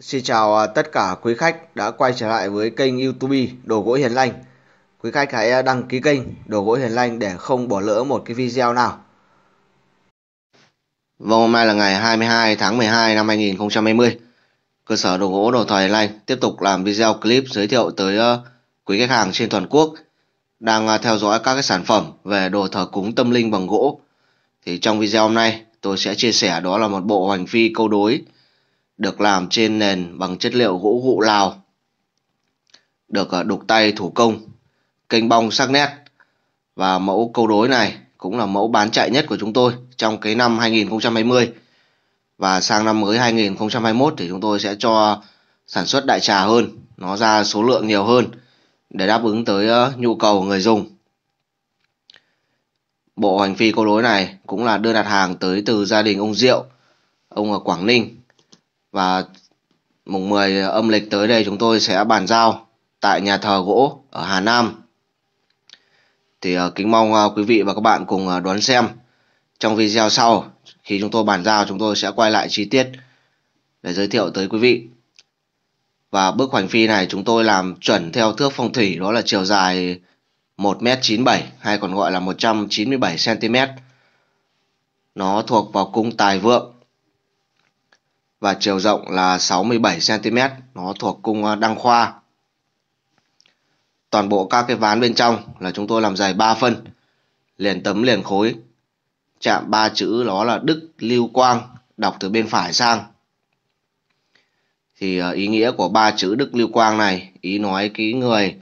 Xin chào à, tất cả quý khách đã quay trở lại với kênh YouTube Đồ gỗ Hiền Lành. Quý khách hãy à, đăng ký kênh Đồ gỗ Hiền Lành để không bỏ lỡ một cái video nào. Vâng, hôm nay là ngày 22 tháng 12 năm 2020. Cơ sở đồ gỗ đồ thỏi Hiền Lành tiếp tục làm video clip giới thiệu tới à, quý khách hàng trên toàn quốc đang theo dõi các cái sản phẩm về đồ thờ cúng tâm linh bằng gỗ. Thì trong video hôm nay tôi sẽ chia sẻ đó là một bộ hoành phi câu đối được làm trên nền bằng chất liệu gỗ gụ Lào. Được à, đục tay thủ công, kênh bong sắc nét. Và mẫu câu đối này cũng là mẫu bán chạy nhất của chúng tôi trong cái năm 2020. Và sang năm mới 2021 thì chúng tôi sẽ cho sản xuất đại trà hơn, nó ra số lượng nhiều hơn để đáp ứng tới à, nhu cầu người dùng. Bộ hành phi câu đối này cũng là đơn đặt hàng tới từ gia đình ông Diệu, ông ở Quảng Ninh và mùng 10 âm lịch tới đây chúng tôi sẽ bàn giao tại nhà thờ gỗ ở Hà Nam. Thì ờ, kính mong ờ, quý vị và các bạn cùng ờ, đón xem trong video sau khi chúng tôi bàn giao chúng tôi sẽ quay lại chi tiết để giới thiệu tới quý vị. Và bức hoành phi này chúng tôi làm chuẩn theo thước phong thủy đó là chiều dài 1m97 hay còn gọi là 197cm. Nó thuộc vào cung tài vượng và chiều rộng là 67 cm, nó thuộc cung ờ, đăng khoa. Toàn bộ các cái ván bên trong là chúng tôi làm dày 3 phân, liền tấm liền khối. Chạm ba chữ đó là Đức Lưu Quang, đọc từ bên phải sang. Thì ờ, ý nghĩa của ba chữ Đức Lưu Quang này, ý nói cái người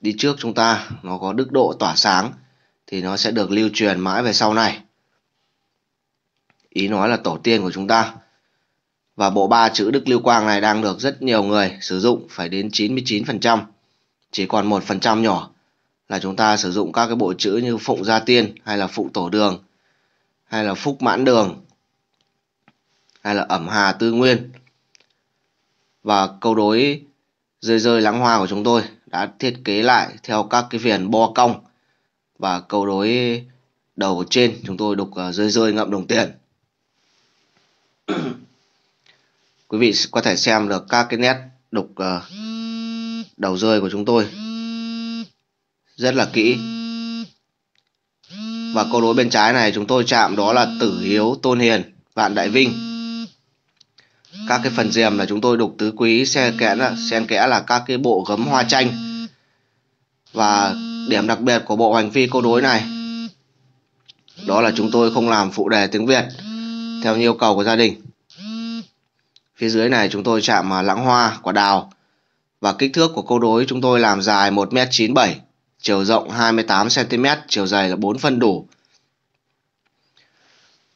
đi trước chúng ta nó có đức độ tỏa sáng thì nó sẽ được lưu truyền mãi về sau này. Ý nói là tổ tiên của chúng ta và bộ ba chữ Đức Lưu Quang này đang được rất nhiều người sử dụng phải đến 99%. Chỉ còn 1% nhỏ là chúng ta sử dụng các cái bộ chữ như Phụng Gia Tiên hay là Phụng Tổ Đường hay là Phúc Mãn Đường hay là Ẩm Hà Tư Nguyên. Và câu đối rơi rơi lãng hoa của chúng tôi đã thiết kế lại theo các cái viền bo cong và câu đối đầu trên chúng tôi đục ờ, rơi rơi ngậm đồng tiền. quý vị có thể xem được các cái nét đục ờ, đầu rơi của chúng tôi rất là kỹ và câu đối bên trái này chúng tôi chạm đó là tử hiếu tôn hiền vạn đại vinh các cái phần diềm là chúng tôi đục tứ quý xe kẽ là xen kẽ là các cái bộ gấm hoa chanh và điểm đặc biệt của bộ hoành phi câu đối này đó là chúng tôi không làm phụ đề tiếng việt theo yêu cầu của gia đình Phía dưới này chúng tôi chạm lãng hoa, quả đào. Và kích thước của câu đối chúng tôi làm dài 1m97, chiều rộng 28cm, chiều dày là 4 phân đủ.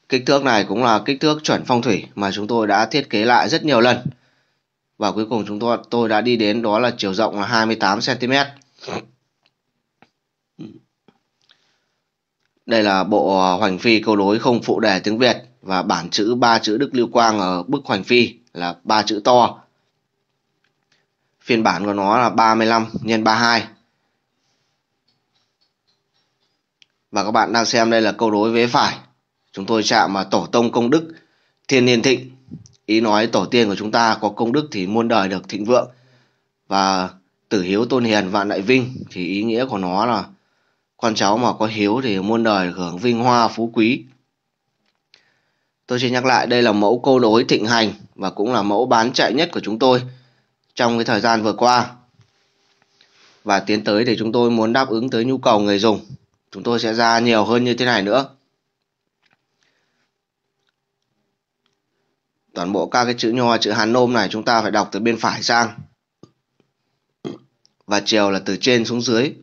Kích thước này cũng là kích thước chuẩn phong thủy mà chúng tôi đã thiết kế lại rất nhiều lần. Và cuối cùng chúng tôi tôi đã đi đến đó là chiều rộng là 28cm. Đây là bộ à, hoành phi câu đối không phụ đề tiếng Việt và bản chữ ba chữ Đức Lưu Quang ở bức hoành phi là ba chữ to phiên bản của nó là 35 x 32 và các bạn đang xem đây là câu đối vế phải chúng tôi chạm vào tổ tông công đức thiên niên thịnh ý nói tổ tiên của chúng ta có công đức thì muôn đời được thịnh vượng và tử hiếu tôn hiền vạn đại vinh thì ý nghĩa của nó là con cháu mà có hiếu thì muôn đời hưởng vinh hoa phú quý tôi xin nhắc lại đây là mẫu câu đối thịnh hành và cũng là mẫu bán chạy nhất của chúng tôi trong cái thời gian vừa qua. Và tiến tới thì chúng tôi muốn đáp ứng tới nhu cầu người dùng. Chúng tôi sẽ ra nhiều hơn như thế này nữa. Toàn bộ các cái chữ nho, chữ Hán Nôm này chúng ta phải đọc từ bên phải sang. Và chiều là từ trên xuống dưới.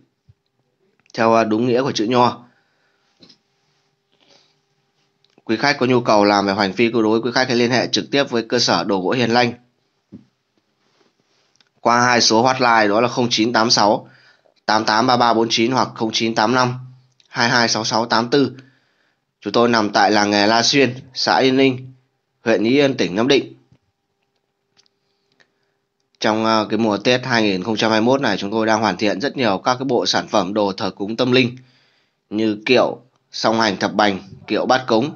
Theo đúng nghĩa của chữ nho. Quý khách có nhu cầu làm về hoành phi câu đối, quý khách hãy liên hệ trực tiếp với cơ sở đồ gỗ Hiền Lanh qua hai số hotline đó là 0986 883349 hoặc 0985 226684. Chúng tôi nằm tại làng nghề La Xuyên, xã Yên Ninh, huyện Ý Yên, tỉnh Nam Định. Trong ờ, cái mùa Tết 2021 này chúng tôi đang hoàn thiện rất nhiều các cái bộ sản phẩm đồ thờ cúng tâm linh như kiệu, song hành thập bành, kiệu bát cúng,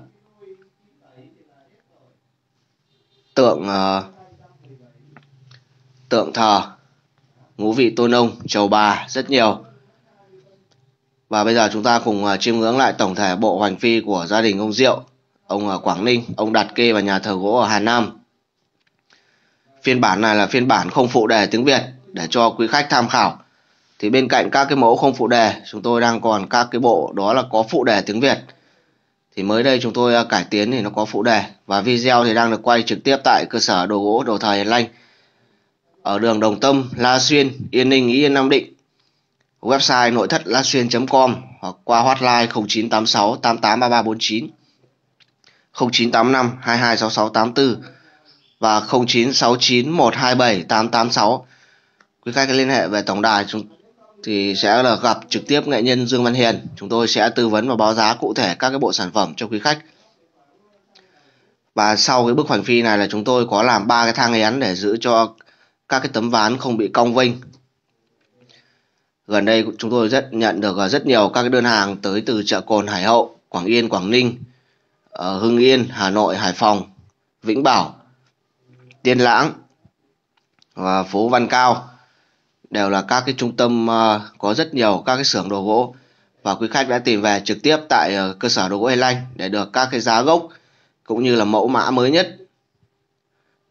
tượng uh, tượng thờ ngũ vị tôn ông chầu bà rất nhiều và bây giờ chúng ta cùng uh, chiêm ngưỡng lại tổng thể bộ hoành phi của gia đình ông Diệu ông ở ờ, Quảng Ninh ông đặt kê vào nhà thờ gỗ ở Hà Nam phiên bản này là phiên bản không phụ đề tiếng Việt để cho quý khách tham khảo thì bên cạnh các cái mẫu không phụ đề chúng tôi đang còn các cái bộ đó là có phụ đề tiếng Việt thì mới đây chúng tôi à, cải tiến thì nó có phụ đề và video thì đang được quay trực tiếp tại cơ sở đồ gỗ đồ thờ Hiền Lanh ở đường Đồng Tâm, La Xuyên, Yên Ninh, Yên Nam Định website nội thất La Xuyên com hoặc qua hotline 0986 883349 0985 226684 và 0969 127 886 quý khách liên hệ về tổng đài chúng thì sẽ là gặp trực tiếp nghệ nhân Dương Văn Hiền. Chúng tôi sẽ tư vấn và báo giá cụ thể các cái bộ sản phẩm cho quý khách. Và sau cái bức hoành phi này là chúng tôi có làm ba cái thang én để giữ cho các cái tấm ván không bị cong vênh. Gần đây chúng tôi rất nhận được à, rất nhiều các cái đơn hàng tới từ chợ Cồn Hải Hậu, Quảng Yên, Quảng Ninh, ờ, Hưng Yên, Hà Nội, Hải Phòng, Vĩnh Bảo, Tiên Lãng và phố Văn Cao đều là các cái trung tâm uh, có rất nhiều các cái xưởng đồ gỗ và quý khách đã tìm về trực tiếp tại uh, cơ sở đồ gỗ Hề Lanh để được các cái giá gốc cũng như là mẫu mã mới nhất.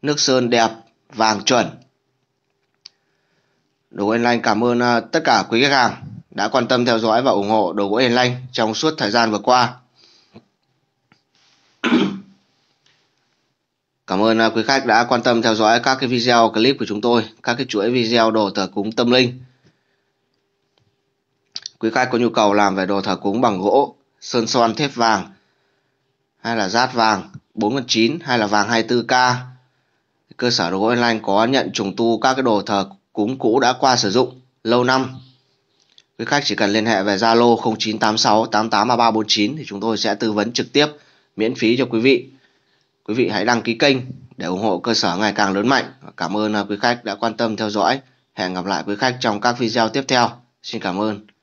Nước sơn đẹp, vàng chuẩn. Đồ gỗ Hề Lanh cảm ơn uh, tất cả quý khách hàng đã quan tâm theo dõi và ủng hộ đồ gỗ Hề Lanh trong suốt thời gian vừa qua. Cảm ơn à, quý khách đã quan tâm theo dõi các cái video clip của chúng tôi, các cái chuỗi video đồ thờ cúng tâm linh. Quý khách có nhu cầu làm về đồ thờ cúng bằng gỗ, sơn son thép vàng hay là rát vàng 49 hay là vàng 24K. Cơ sở đồ gỗ online có nhận trùng tu các cái đồ thờ cúng cũ đã qua sử dụng lâu năm. Quý khách chỉ cần liên hệ về Zalo 0986 883349 thì chúng tôi sẽ tư vấn trực tiếp miễn phí cho quý vị. Quý vị hãy đăng ký kênh để ủng hộ cơ sở ngày càng lớn mạnh. Cảm ơn à, quý khách đã quan tâm theo dõi. Hẹn gặp lại quý khách trong các video tiếp theo. Xin cảm ơn.